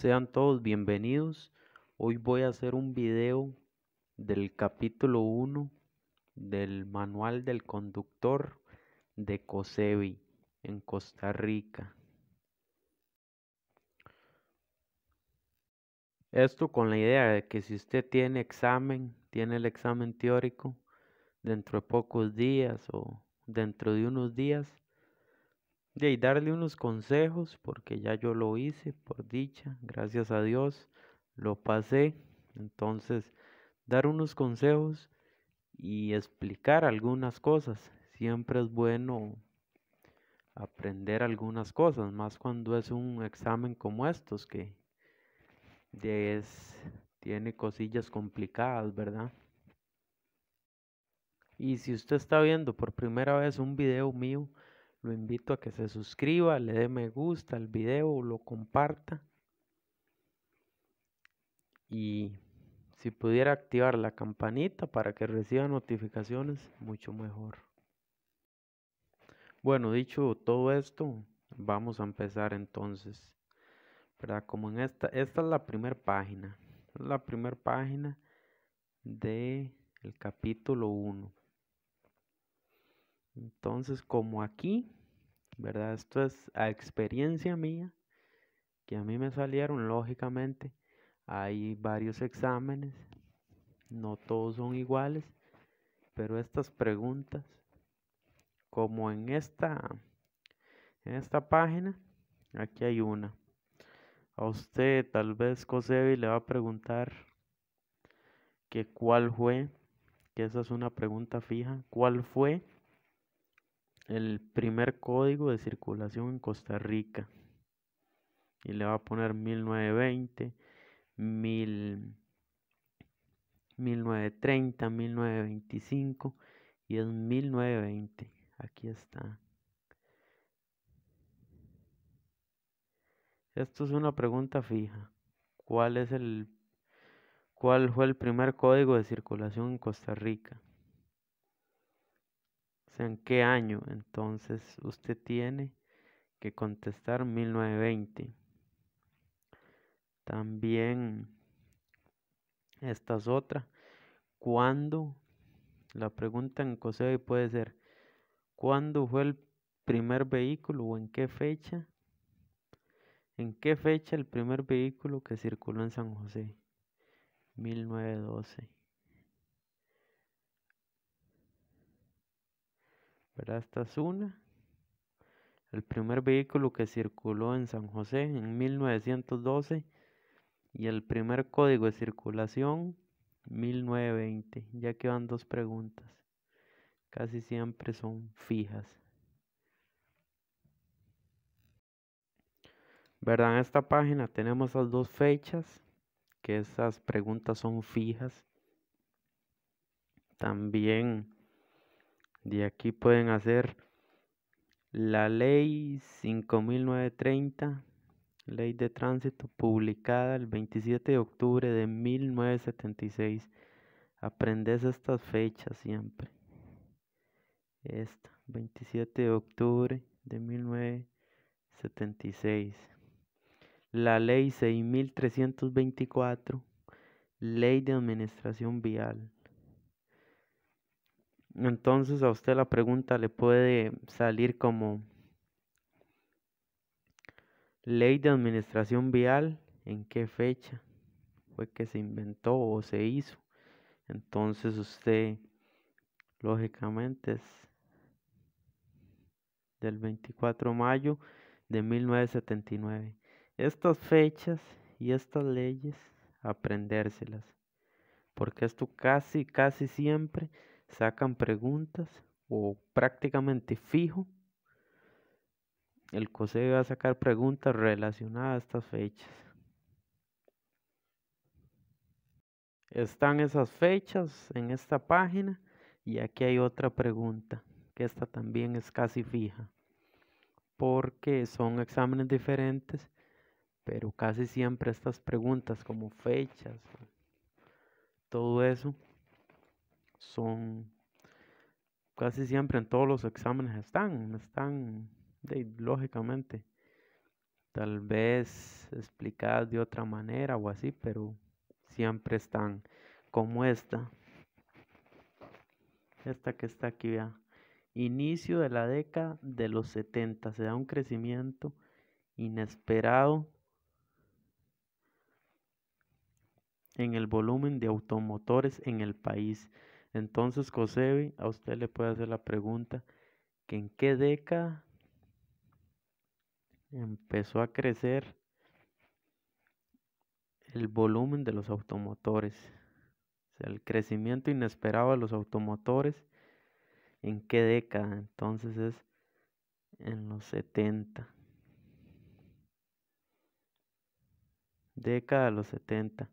Sean todos bienvenidos. Hoy voy a hacer un video del capítulo 1 del manual del conductor de COSEBI en Costa Rica. Esto con la idea de que si usted tiene examen, tiene el examen teórico dentro de pocos días o dentro de unos días, y darle unos consejos, porque ya yo lo hice, por dicha, gracias a Dios, lo pasé. Entonces, dar unos consejos y explicar algunas cosas. Siempre es bueno aprender algunas cosas, más cuando es un examen como estos que es, tiene cosillas complicadas, ¿verdad? Y si usted está viendo por primera vez un video mío, lo invito a que se suscriba, le dé me gusta al video, lo comparta. Y si pudiera activar la campanita para que reciba notificaciones, mucho mejor. Bueno, dicho todo esto, vamos a empezar entonces. ¿verdad? Como en esta, esta es la primera página. La primera página del el capítulo 1. Entonces, como aquí, ¿verdad? Esto es a experiencia mía, que a mí me salieron, lógicamente, hay varios exámenes, no todos son iguales, pero estas preguntas, como en esta, en esta página, aquí hay una. A usted tal vez Cosevi le va a preguntar que cuál fue, que esa es una pregunta fija, cuál fue el primer código de circulación en Costa Rica. Y le va a poner 1920, 1930, 1925 y es 1920. Aquí está. Esto es una pregunta fija. ¿Cuál es el cuál fue el primer código de circulación en Costa Rica? ¿en qué año? Entonces usted tiene que contestar 1920. También esta es otra. ¿Cuándo? La pregunta en y puede ser, ¿cuándo fue el primer vehículo o en qué fecha? ¿En qué fecha el primer vehículo que circuló en San José? 1912. ¿verdad? Esta es una. El primer vehículo que circuló en San José en 1912 y el primer código de circulación 1920. Ya quedan van dos preguntas. Casi siempre son fijas. ¿Verdad? En esta página tenemos las dos fechas, que esas preguntas son fijas. También de aquí pueden hacer la ley 5930, ley de tránsito publicada el 27 de octubre de 1976. Aprendes estas fechas siempre. Esta, 27 de octubre de 1976. La ley 6324, ley de administración vial. Entonces a usted la pregunta le puede salir como ley de administración vial, ¿en qué fecha fue que se inventó o se hizo? Entonces usted, lógicamente, es del 24 de mayo de 1979. Estas fechas y estas leyes, aprendérselas, porque esto casi, casi siempre sacan preguntas o prácticamente fijo. El cose va a sacar preguntas relacionadas a estas fechas. Están esas fechas en esta página y aquí hay otra pregunta, que esta también es casi fija, porque son exámenes diferentes, pero casi siempre estas preguntas como fechas, todo eso son casi siempre en todos los exámenes están, están lógicamente. Tal vez explicadas de otra manera o así, pero siempre están como esta. Esta que está aquí, vea. Inicio de la década de los 70, se da un crecimiento inesperado en el volumen de automotores en el país entonces, Josevi, a usted le puede hacer la pregunta que en qué década empezó a crecer el volumen de los automotores. sea, el crecimiento inesperado de los automotores. ¿En qué década? Entonces es en los 70. Década de los 70.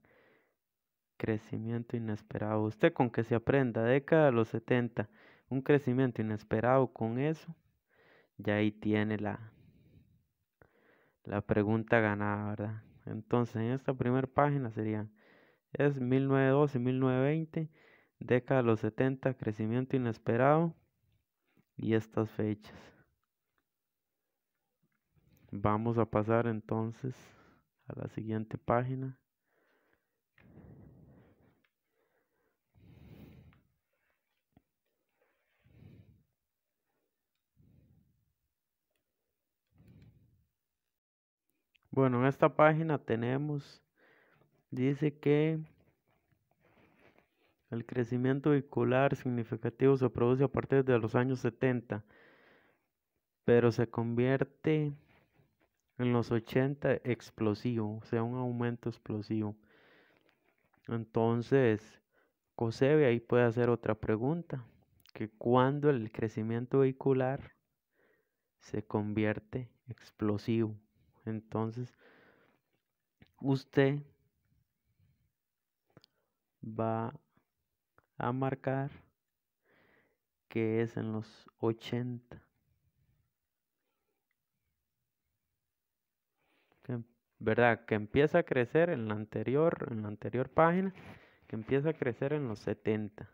Crecimiento inesperado. Usted con que se aprenda, década de los 70, un crecimiento inesperado con eso, ya ahí tiene la, la pregunta ganada, ¿verdad? Entonces, en esta primera página sería es 1912, 1920, década de los 70, crecimiento inesperado y estas fechas. Vamos a pasar entonces a la siguiente página. Bueno, en esta página tenemos, dice que el crecimiento vehicular significativo se produce a partir de los años 70, pero se convierte en los 80 explosivo, o sea, un aumento explosivo. Entonces, Cosebe ahí puede hacer otra pregunta, que cuando el crecimiento vehicular se convierte explosivo. Entonces, usted va a marcar que es en los 80. Em, ¿Verdad? Que empieza a crecer en la anterior, en la anterior página, que empieza a crecer en los 70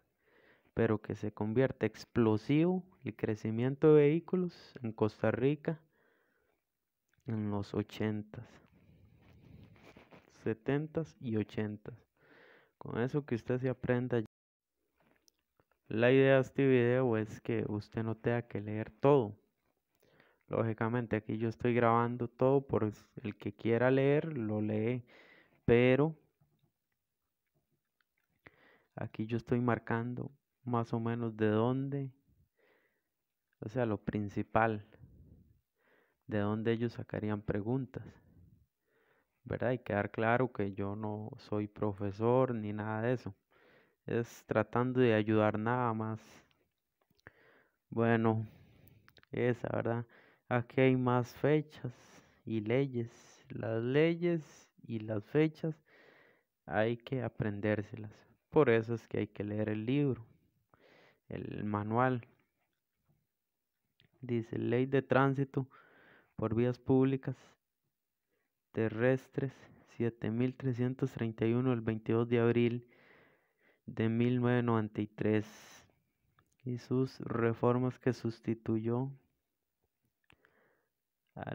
pero que se convierte explosivo el crecimiento de vehículos en Costa Rica en los 80s, 70s y 80s. Con eso que usted se aprenda. La idea de este video es que usted no tenga que leer todo. Lógicamente aquí yo estoy grabando todo por el que quiera leer lo lee, pero aquí yo estoy marcando más o menos de dónde, o sea, lo principal de dónde ellos sacarían preguntas. ¿Verdad? Y quedar claro que yo no soy profesor ni nada de eso. Es tratando de ayudar nada más. Bueno, esa, ¿verdad? Aquí hay más fechas y leyes. Las leyes y las fechas hay que aprendérselas. Por eso es que hay que leer el libro, el manual. Dice, ley de tránsito por vías públicas terrestres, 7.331 el 22 de abril de 1993 y sus reformas que sustituyó a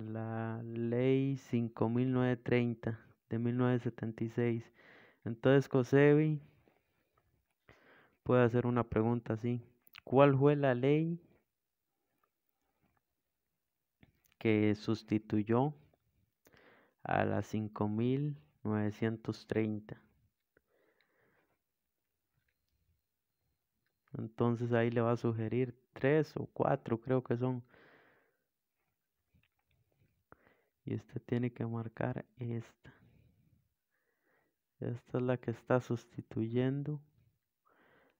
la, ley 5.930 de 1976. Entonces Cosevi puede hacer una pregunta así. ¿Cuál fue la ley que sustituyó a la 5930. Entonces ahí le va a sugerir tres o cuatro, creo que son. Y usted tiene que marcar esta. Esta es la que está sustituyendo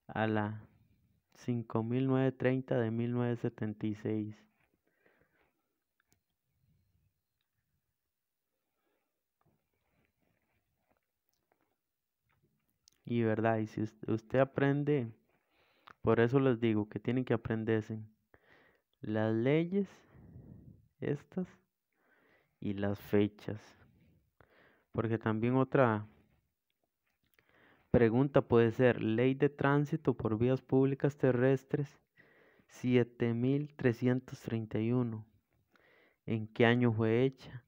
a la 5930 de 1976. Y verdad, y si usted aprende, por eso les digo que tienen que aprenderse las leyes estas y las fechas. Porque también otra pregunta puede ser ley de tránsito por vías públicas terrestres 7331. ¿En qué año fue hecha?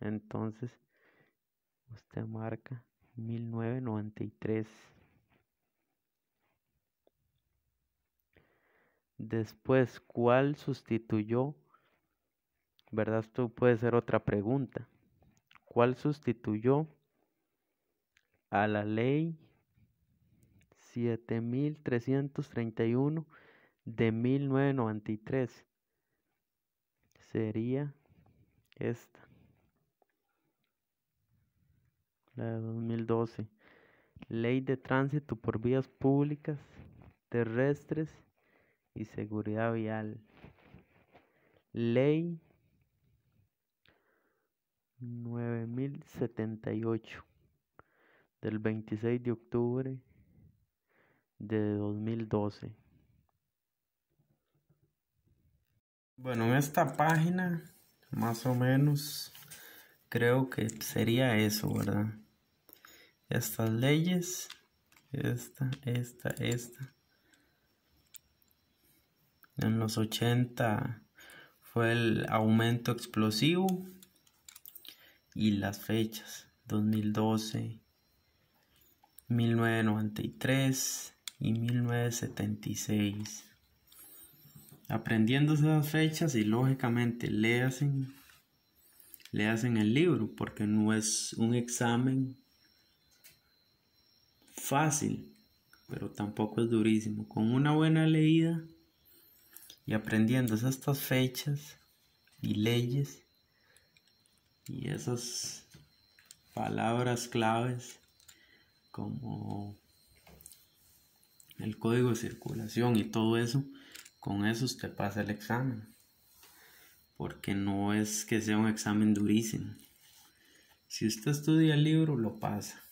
Entonces, usted marca 1993. Después, ¿cuál sustituyó? ¿Verdad? Esto puede ser otra pregunta. ¿Cuál sustituyó a la ley 7331 de 1993? Sería esta. la de 2012. Ley de tránsito por vías públicas, terrestres y seguridad vial. Ley 9078 del 26 de octubre de 2012. Bueno, en esta página, más o menos, creo que sería eso, ¿verdad? estas leyes, esta, esta, esta. En los 80 fue el aumento explosivo y las fechas 2012, 1993 y 1976. Aprendiéndose las fechas y lógicamente le hacen, le hacen el libro porque no es un examen fácil, pero tampoco es durísimo. Con una buena leída y aprendiendo estas fechas y leyes y esas palabras claves como el código de circulación y todo eso, con eso usted pasa el examen. Porque no es que sea un examen durísimo. Si usted estudia el libro, lo pasa.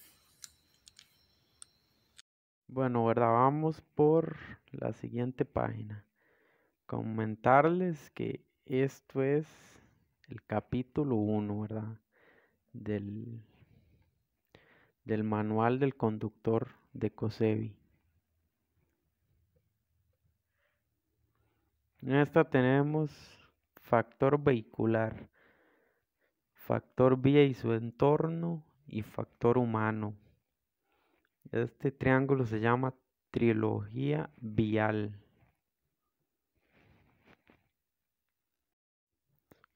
Bueno, ¿verdad? Vamos por la siguiente página. Comentarles que esto es el capítulo 1, ¿verdad? Del, del manual del conductor de COSEBI. En esta tenemos factor vehicular, factor vía y su entorno y factor humano. Este triángulo se llama trilogía vial.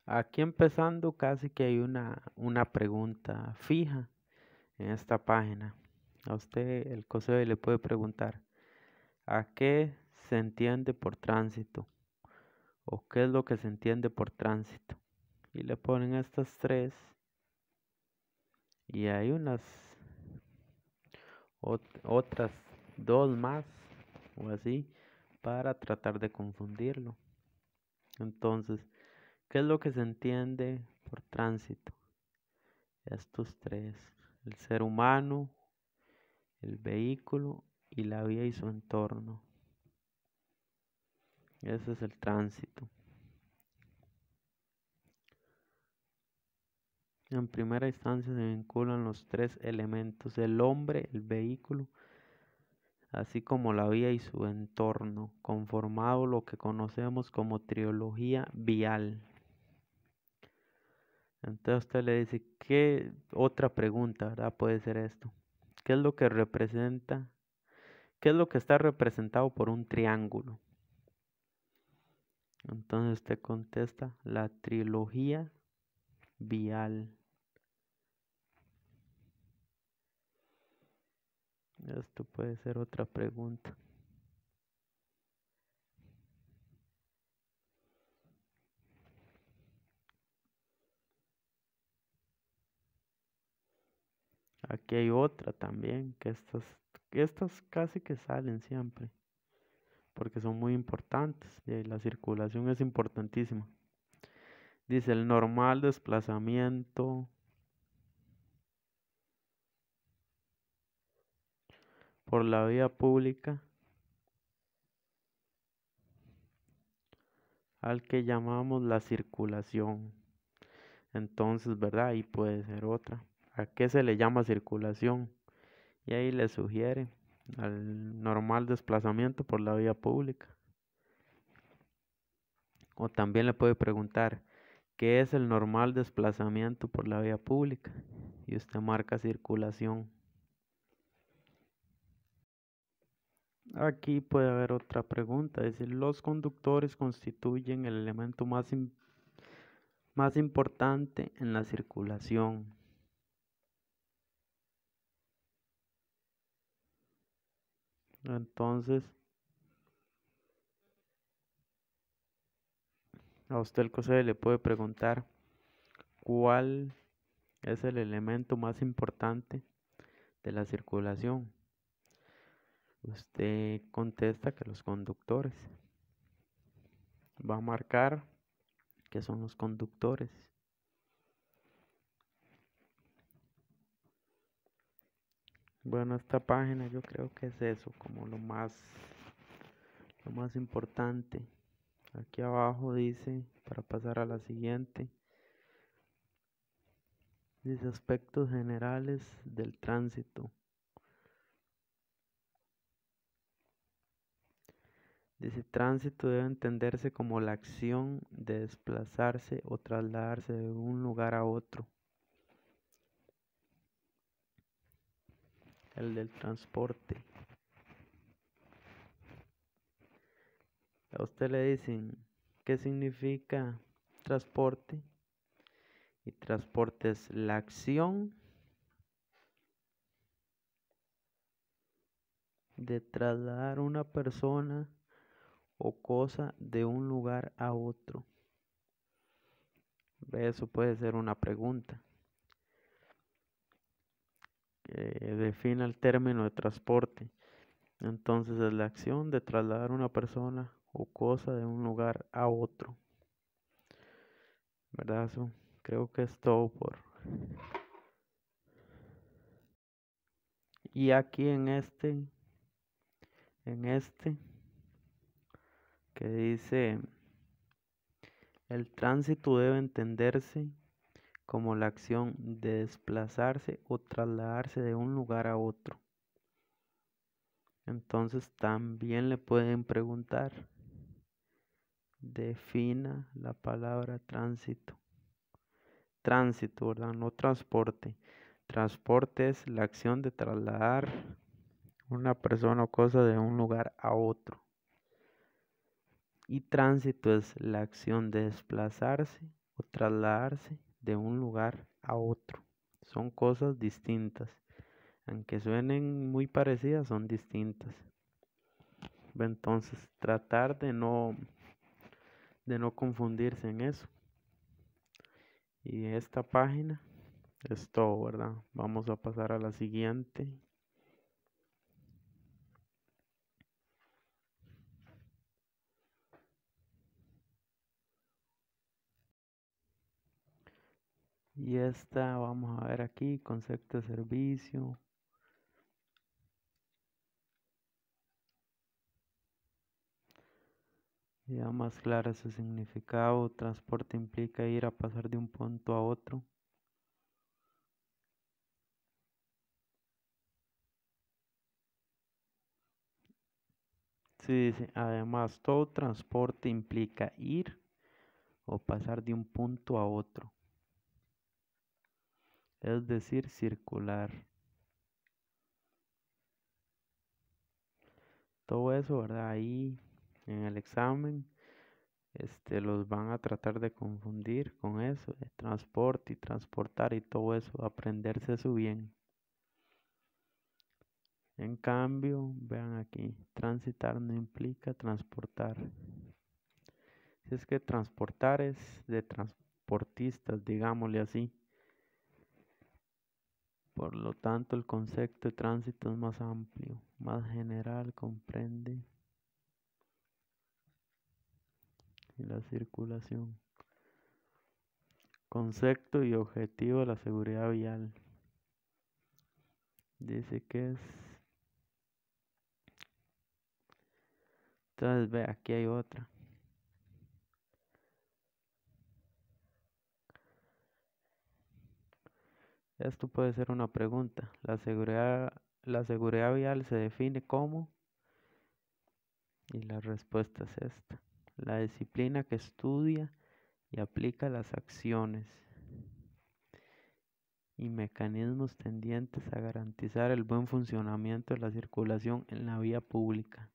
Aquí empezando casi que hay una, una pregunta fija en esta página. A usted el COSEBE le puede preguntar, ¿a qué se entiende por tránsito? ¿O qué es lo que se entiende por tránsito? Y le ponen estas tres. Y hay unas otras dos más o así para tratar de confundirlo. Entonces, ¿qué es lo que se entiende por tránsito? Estos tres, el ser humano, el vehículo y la vía y su entorno. Ese es el tránsito. En primera instancia se vinculan los tres elementos, el hombre, el vehículo, así como la vía y su entorno, conformado lo que conocemos como trilogía vial. Entonces usted le dice, ¿qué otra pregunta puede ser esto? ¿Qué es lo que representa? ¿Qué es lo que está representado por un triángulo? Entonces usted contesta la trilogía vial. Esto puede ser otra pregunta. Aquí hay otra también, que estas, que estas casi que salen siempre, porque son muy importantes y la circulación es importantísima. Dice el normal desplazamiento por la vía pública al que llamamos la circulación. Entonces, ¿verdad? Y puede ser otra. ¿A qué se le llama circulación? Y ahí le sugiere al normal desplazamiento por la vía pública. O también le puede preguntar, ¿qué es el normal desplazamiento por la vía pública? Y usted marca circulación. Aquí puede haber otra pregunta, es decir, los conductores constituyen el elemento más, importante en la circulación. Entonces, a usted el le puede preguntar cuál es el elemento más importante de la circulación. Usted contesta que los conductores. Va a marcar que son los conductores. Bueno, esta página yo creo que es eso, como lo más lo más importante. Aquí abajo dice para pasar a la siguiente. Dice aspectos generales del tránsito. Dice, tránsito debe entenderse como la acción de desplazarse o trasladarse de un lugar a otro. El del transporte. A usted le dicen, ¿qué significa transporte? Y transporte es la acción de trasladar una persona o cosa de un lugar a otro. Eso puede ser una pregunta. Que defina el término de transporte. Entonces es la acción de trasladar una persona o cosa de un lugar a otro. ¿Verdad? creo que es todo por... Y aquí en este, en este que dice, el tránsito debe entenderse como la acción de desplazarse o trasladarse de un lugar a otro. Entonces también le pueden preguntar, defina la palabra tránsito. Tránsito, ¿verdad? No transporte. Transporte es la acción de trasladar una persona o cosa de un lugar a otro. Y tránsito es la acción de desplazarse o trasladarse de un lugar a otro. Son cosas distintas. Aunque suenen muy parecidas, son distintas. Entonces, tratar de no, de no confundirse en eso. Y esta página es todo, ¿verdad? Vamos a pasar a la siguiente. y esta vamos a ver aquí concepto de servicio ya más claro su significado transporte implica ir a pasar de un punto a otro Sí, dice, además todo transporte implica ir o pasar de un punto a otro es decir, circular. Todo eso, ¿verdad? Ahí en el examen este, los van a tratar de confundir con eso, transporte y transportar y todo eso, aprenderse su bien. En cambio, vean aquí, transitar no implica transportar. Si es que transportar es de transportistas, digámosle así. Por lo tanto, el concepto de tránsito es más amplio, más general, comprende la circulación. Concepto y objetivo de la seguridad vial. Dice que es... Entonces, ve, aquí hay otra. Esto puede ser una pregunta. La seguridad, vial se define como... Y la respuesta es esta. La disciplina que estudia y aplica las acciones y mecanismos tendientes a garantizar el buen funcionamiento de la circulación en la vía pública.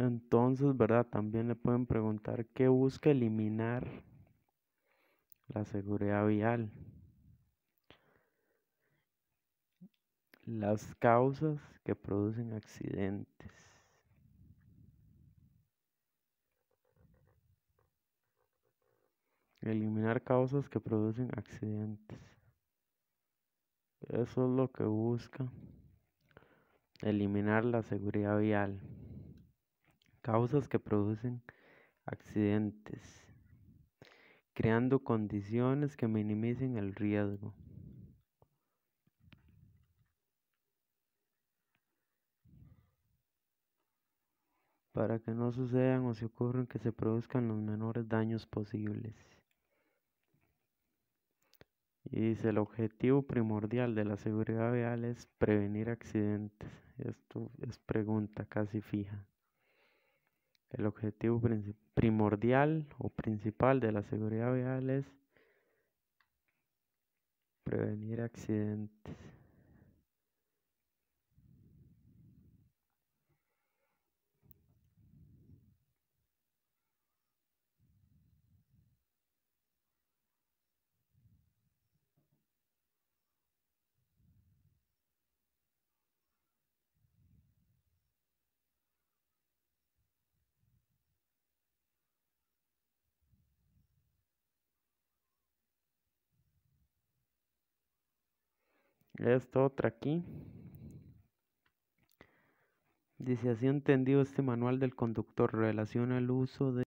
Entonces, ¿verdad? También le pueden preguntar qué busca eliminar la seguridad vial. Las causas que producen accidentes. Eliminar causas que producen accidentes. Eso es lo que busca eliminar la seguridad vial causas que producen accidentes, creando condiciones que minimicen el riesgo. para que no sucedan o se ocurran que se produzcan los menores daños posibles. Y dice, el objetivo primordial de la seguridad vial es prevenir accidentes. Esto es pregunta casi fija. El objetivo primordial o principal de la seguridad vial es prevenir accidentes. Esta otra aquí. Dice así entendido este manual del conductor relaciona el uso de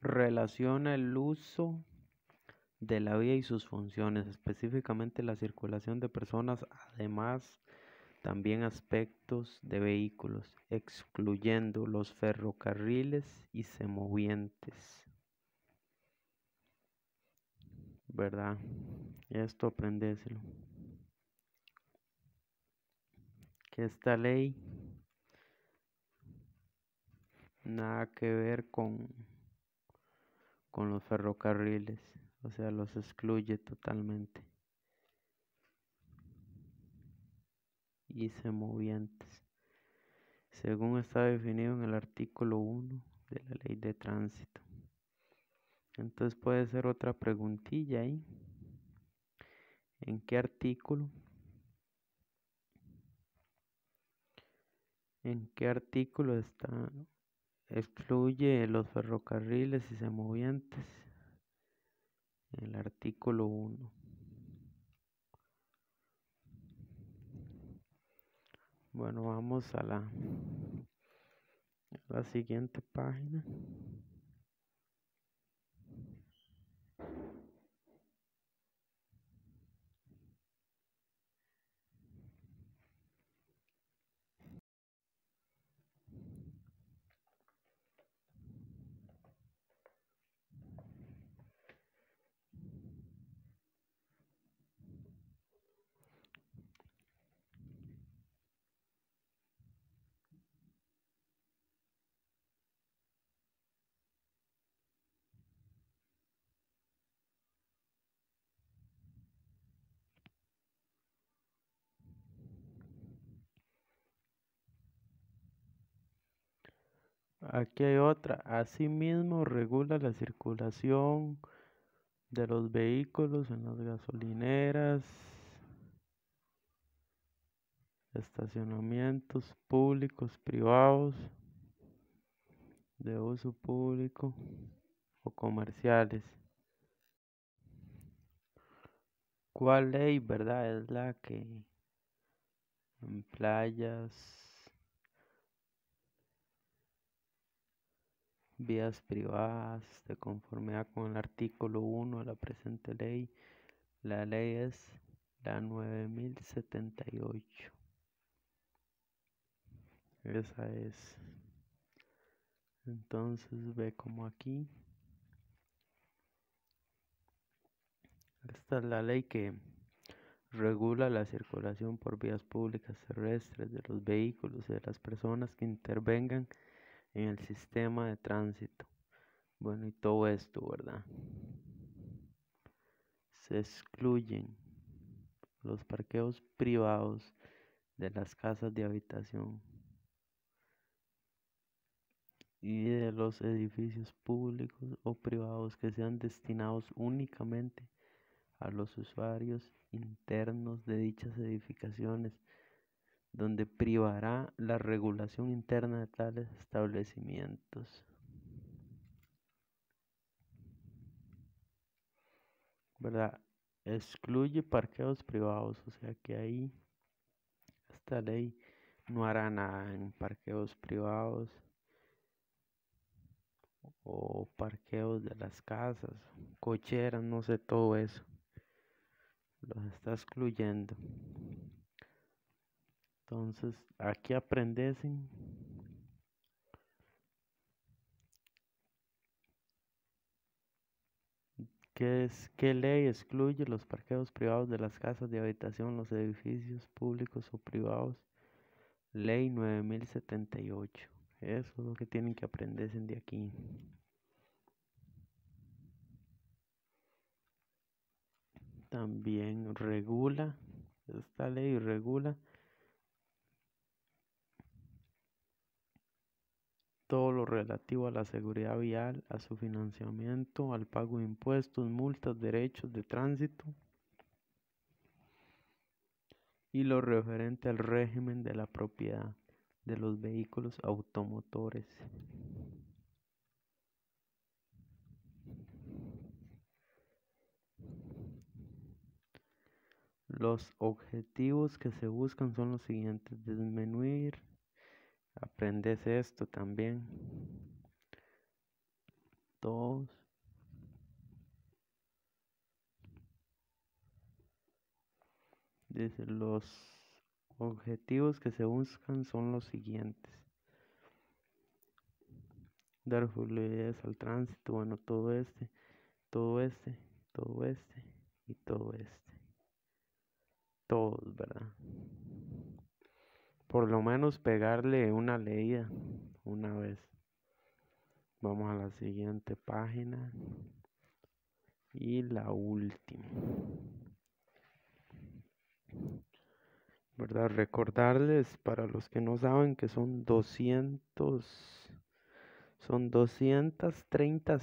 relaciona el uso de la vía y sus funciones, específicamente la circulación de personas, además también aspectos de vehículos, excluyendo los ferrocarriles y semovientes. ¿Verdad? Esto aprendéselo que esta ley nada que ver con, con los ferrocarriles, o sea, los excluye totalmente. Y se movientes, según está definido en el artículo 1 de la ley de tránsito. Entonces puede ser otra preguntilla ahí. ¿En qué artículo en qué artículo está, excluye los ferrocarriles y semovientes. El artículo 1. Bueno, vamos a la, a la siguiente página. Aquí hay otra. Asimismo, regula la circulación de los vehículos en las gasolineras, estacionamientos públicos, privados, de uso público o comerciales. ¿Cuál ley, verdad? Es la que en playas, vías privadas, de conformidad con el artículo 1 de la presente ley. La ley es la 9078. Esa es. Entonces ve como aquí. Esta es la ley que regula la circulación por vías públicas terrestres de los vehículos y de las personas que intervengan en el sistema de tránsito. Bueno, y todo esto, ¿verdad? Se excluyen los parqueos privados de las casas de habitación y de los edificios públicos o privados que sean destinados únicamente a los usuarios internos de dichas edificaciones donde privará la regulación interna de tales establecimientos. ¿Verdad? Excluye parqueos privados, o sea que ahí esta ley no hará nada en parqueos privados o parqueos de las casas, cocheras, no sé, todo eso. Los está excluyendo. Entonces, aquí aprenden ¿Qué, es, ¿Qué ley excluye los parqueos privados de las casas de habitación, los edificios públicos o privados? Ley 9078. Eso es lo que tienen que aprender de aquí. También regula, esta ley regula todo lo relativo a la seguridad vial, a su financiamiento, al pago de impuestos, multas, derechos de tránsito y lo referente al régimen de la propiedad de los vehículos automotores. Los objetivos que se buscan son los siguientes, disminuir aprendes esto también. Todos Dice, los objetivos que se buscan son los siguientes. Dar fluidez al tránsito, bueno, todo este, todo este, todo este y todo este. Todos, ¿verdad? Por lo menos pegarle una leída una vez. Vamos a la siguiente página. Y la última. ¿Verdad? Recordarles para los que no saben que son 200 son 230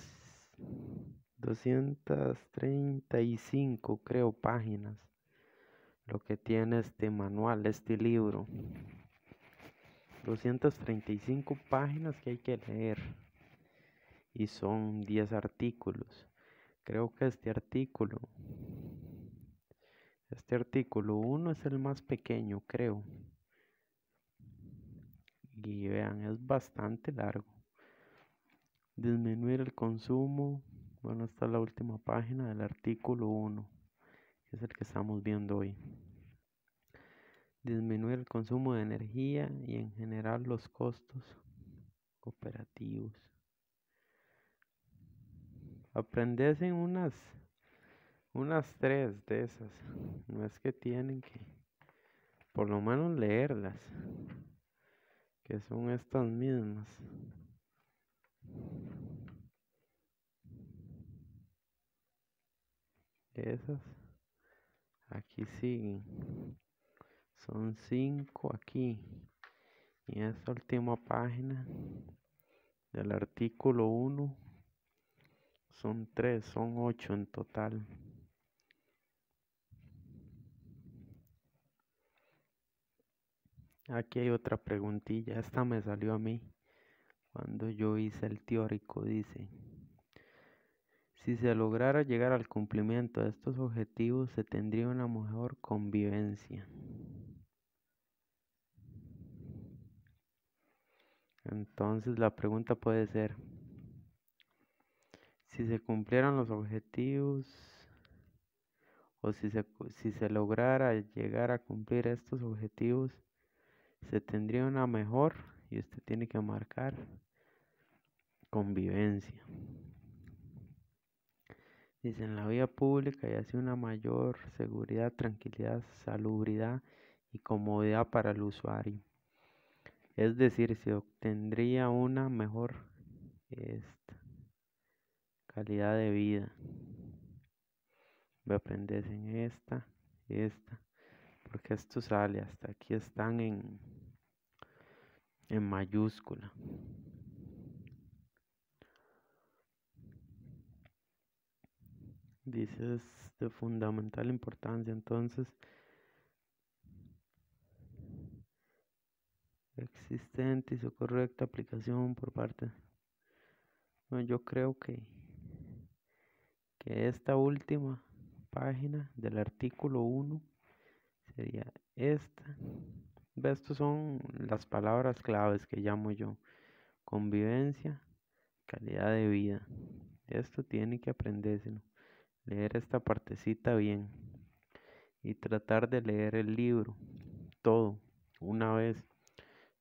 235 creo páginas lo que tiene este manual, este libro. 235 páginas que hay que leer y son 10 artículos. Creo que este artículo, este artículo 1 es el más pequeño, creo. Y vean, es bastante largo. Disminuir el consumo. Bueno, esta la última página del artículo 1, es el que estamos viendo hoy disminuir el consumo de energía y en general los costos operativos. Aprendes unas, unas tres de esas. No es que tienen que, por lo menos leerlas, que son estas mismas. Esas aquí siguen. Son cinco aquí. Y esta última página del artículo 1 son tres, son ocho en total. Aquí hay otra preguntilla, esta me salió a mí cuando yo hice el teórico, dice, si se lograra llegar al cumplimiento de estos objetivos se tendría una mejor convivencia. Entonces la pregunta puede ser, si se cumplieran los objetivos o si se, si se lograra llegar a cumplir estos objetivos, se tendría una mejor y usted tiene que marcar convivencia. Dice, en la vía pública y así una mayor seguridad, tranquilidad, salubridad y comodidad para el usuario. Es decir, si obtendría una mejor esta, calidad de vida. ¿Me aprendes en esta, esta, porque esto sale, hasta aquí están en, en mayúscula. Dice es de fundamental importancia entonces existente y su correcta aplicación por parte. yo creo que, que esta última página del artículo 1 sería esta. Estas son las palabras claves que llamo yo. Convivencia, calidad de vida. Esto tiene que aprendérselo. Leer esta partecita bien. Y tratar de leer el libro. Todo. Una vez.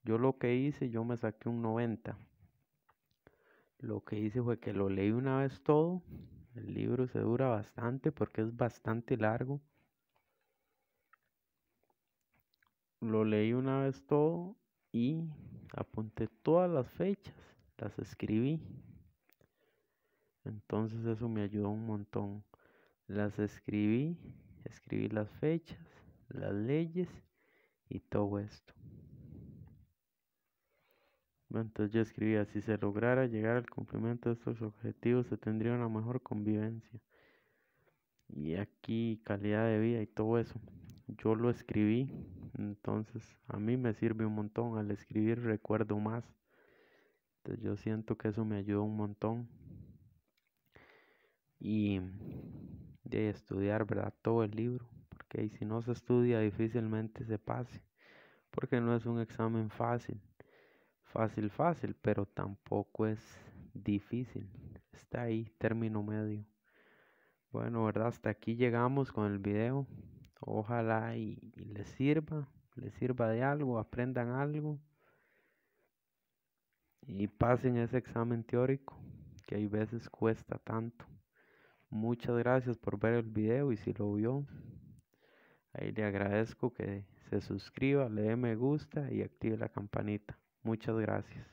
Yo lo que hice, yo me saqué un 90. Lo que hice fue que lo leí una vez todo. El libro se dura bastante porque es bastante largo. Lo leí una vez todo y apunté todas las fechas, las escribí. Entonces eso me ayudó un montón. Las escribí, escribí las fechas, las leyes y todo esto. Entonces yo escribía, si se lograra llegar al cumplimiento de estos objetivos, se tendría una mejor convivencia. Y aquí calidad de vida y todo eso. Yo lo escribí, entonces a mí me sirve un montón. Al escribir recuerdo más. Entonces yo siento que eso me ayudó un montón. Y de estudiar, ¿verdad? Todo el libro. Porque si no se estudia difícilmente se pase. Porque no es un examen fácil fácil, fácil, pero tampoco es difícil. Está ahí, término medio. Bueno, ¿verdad? Hasta aquí llegamos con el video. Ojalá y, les sirva, les sirva de algo, aprendan algo y pasen ese examen teórico que hay veces cuesta tanto. Muchas gracias por ver el video y si lo vio, ahí le agradezco que se suscriba, le dé me gusta y active la campanita. Muchas gracias.